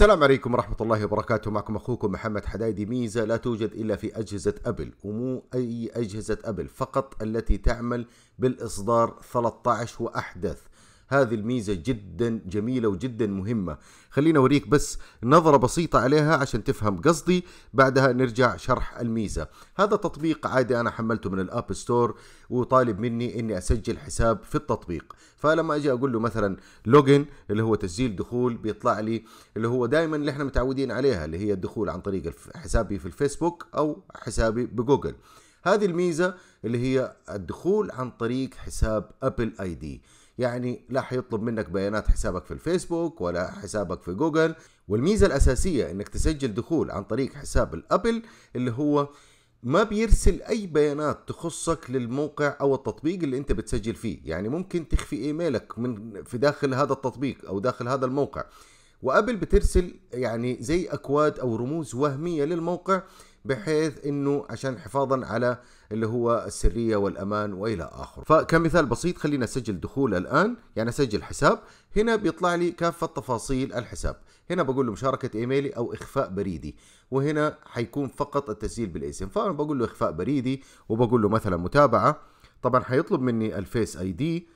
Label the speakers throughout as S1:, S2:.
S1: السلام عليكم ورحمة الله وبركاته معكم أخوكم محمد حدايدي ميزة لا توجد إلا في أجهزة أبل ومو أي أجهزة أبل فقط التي تعمل بالإصدار 13 وأحدث هذه الميزة جدا جميلة وجدا مهمة خلينا أوريك بس نظرة بسيطة عليها عشان تفهم قصدي بعدها نرجع شرح الميزة هذا تطبيق عادي أنا حملته من الأب ستور وطالب مني أني أسجل حساب في التطبيق فلما أجي أقول له مثلا لوجن اللي هو تسجيل دخول بيطلع لي اللي هو دائما اللي احنا متعودين عليها اللي هي الدخول عن طريق حسابي في الفيسبوك أو حسابي بجوجل هذه الميزة اللي هي الدخول عن طريق حساب أبل آي دي يعني لا حيطلب منك بيانات حسابك في الفيسبوك ولا حسابك في جوجل والميزة الأساسية إنك تسجل دخول عن طريق حساب الأبل اللي هو ما بيرسل أي بيانات تخصك للموقع أو التطبيق اللي أنت بتسجل فيه يعني ممكن تخفي إيميلك من في داخل هذا التطبيق أو داخل هذا الموقع وأبل بترسل يعني زي أكواد أو رموز وهمية للموقع بحيث انه عشان حفاظا على اللي هو السريه والامان والى اخره فكمثال بسيط خلينا اسجل دخول الان يعني اسجل حساب هنا بيطلع لي كافه تفاصيل الحساب هنا بقول له مشاركه ايميلي او اخفاء بريدي وهنا حيكون فقط التسجيل بالاسم فانا بقول له اخفاء بريدي وبقول له مثلا متابعه طبعا حيطلب مني الفيس اي دي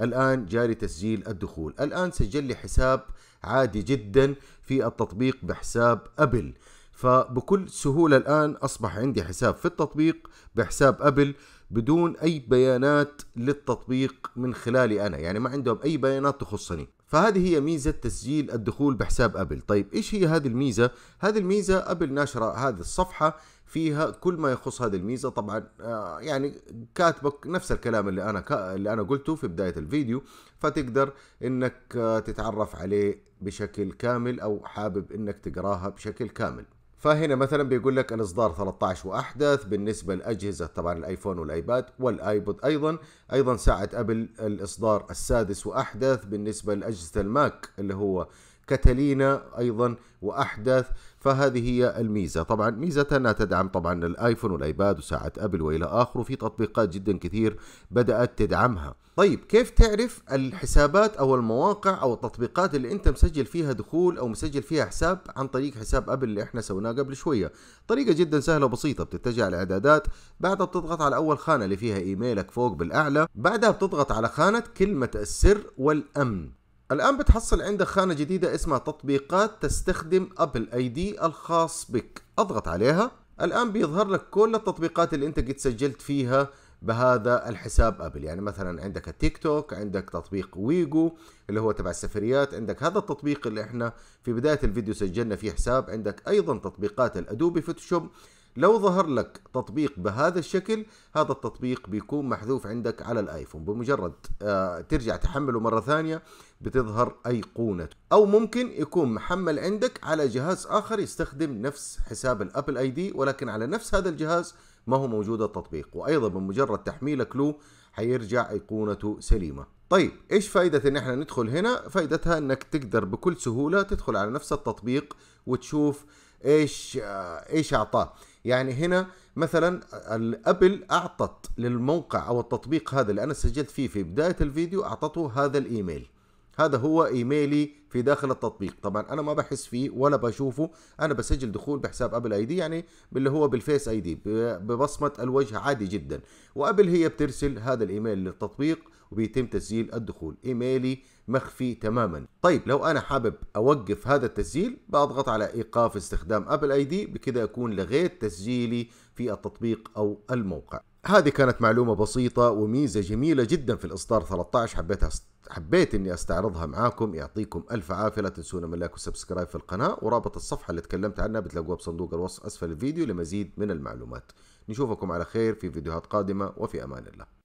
S1: الآن جاري تسجيل الدخول الآن سجل لي حساب عادي جدا في التطبيق بحساب أبل فبكل سهولة الآن أصبح عندي حساب في التطبيق بحساب أبل بدون أي بيانات للتطبيق من خلالي أنا يعني ما عندهم أي بيانات تخصني فهذه هي ميزة تسجيل الدخول بحساب أبل طيب إيش هي هذه الميزة؟ هذه الميزة أبل ناشرة هذه الصفحة فيها كل ما يخص هذه الميزة طبعا آه، يعني كاتبك نفس الكلام اللي أنا اللي أنا قلته في بداية الفيديو فتقدر إنك آه، تتعرف عليه بشكل كامل أو حابب إنك تقراها بشكل كامل فهنا مثلا بيقول لك الاصدار 13 واحدث بالنسبه لاجهزه طبعا الايفون والايباد والايبود ايضا ايضا ساعه ابل الاصدار السادس واحدث بالنسبه لاجهزه الماك اللي هو كتالينا ايضا واحدث فهذه هي الميزه طبعا ميزه انها تدعم طبعا الايفون والايباد وساعه ابل والى اخره في تطبيقات جدا كثير بدات تدعمها طيب كيف تعرف الحسابات او المواقع او التطبيقات اللي انت مسجل فيها دخول او مسجل فيها حساب عن طريق حساب ابل اللي احنا سويناه قبل شويه طريقه جدا سهله وبسيطه بتتجه على الاعدادات بعدها بتضغط على اول خانه اللي فيها ايميلك فوق بالاعلى بعدها بتضغط على خانه كلمه السر والامن الآن بتحصل عندك خانة جديدة اسمها تطبيقات تستخدم أبل أي دي الخاص بك أضغط عليها الآن بيظهر لك كل التطبيقات اللي أنت قد سجلت فيها بهذا الحساب ابل يعني مثلا عندك التيك توك عندك تطبيق ويجو اللي هو تبع السفريات عندك هذا التطبيق اللي احنا في بدايه الفيديو سجلنا فيه حساب عندك ايضا تطبيقات الادوبي فوتوشوب لو ظهر لك تطبيق بهذا الشكل هذا التطبيق بيكون محذوف عندك على الايفون بمجرد آه، ترجع تحمله مرة ثانية بتظهر ايقونته او ممكن يكون محمل عندك على جهاز اخر يستخدم نفس حساب الابل اي دي ولكن على نفس هذا الجهاز ما هو موجود التطبيق وايضا بمجرد تحميلك له حيرجع ايقونته سليمه طيب ايش فائدة ان احنا ندخل هنا فائدتها انك تقدر بكل سهولة تدخل على نفس التطبيق وتشوف ايش آه، ايش اعطاه يعني هنا مثلا ابل اعطت للموقع او التطبيق هذا اللي انا سجلت فيه في بدايه الفيديو اعطته هذا الايميل هذا هو ايميلي في داخل التطبيق طبعا انا ما بحس فيه ولا بشوفه انا بسجل دخول بحساب ابل اي دي يعني باللي هو بالفيس اي دي ببصمه الوجه عادي جدا وابل هي بترسل هذا الايميل للتطبيق وبيتم تسجيل الدخول ايميلي مخفي تماما طيب لو انا حابب اوقف هذا التسجيل بضغط على ايقاف استخدام ابل اي دي بكذا اكون لغيت تسجيلي في التطبيق او الموقع هذه كانت معلومة بسيطة وميزة جميلة جدا في الإصدار 13 حبيتها حبيت اني استعرضها معاكم يعطيكم الف عافيه لا تنسونا من لايك وسبسكرايب في القناه ورابط الصفحه اللي تكلمت عنها بتلاقوها بصندوق الوصف اسفل الفيديو لمزيد من المعلومات نشوفكم على خير في فيديوهات قادمه وفي امان الله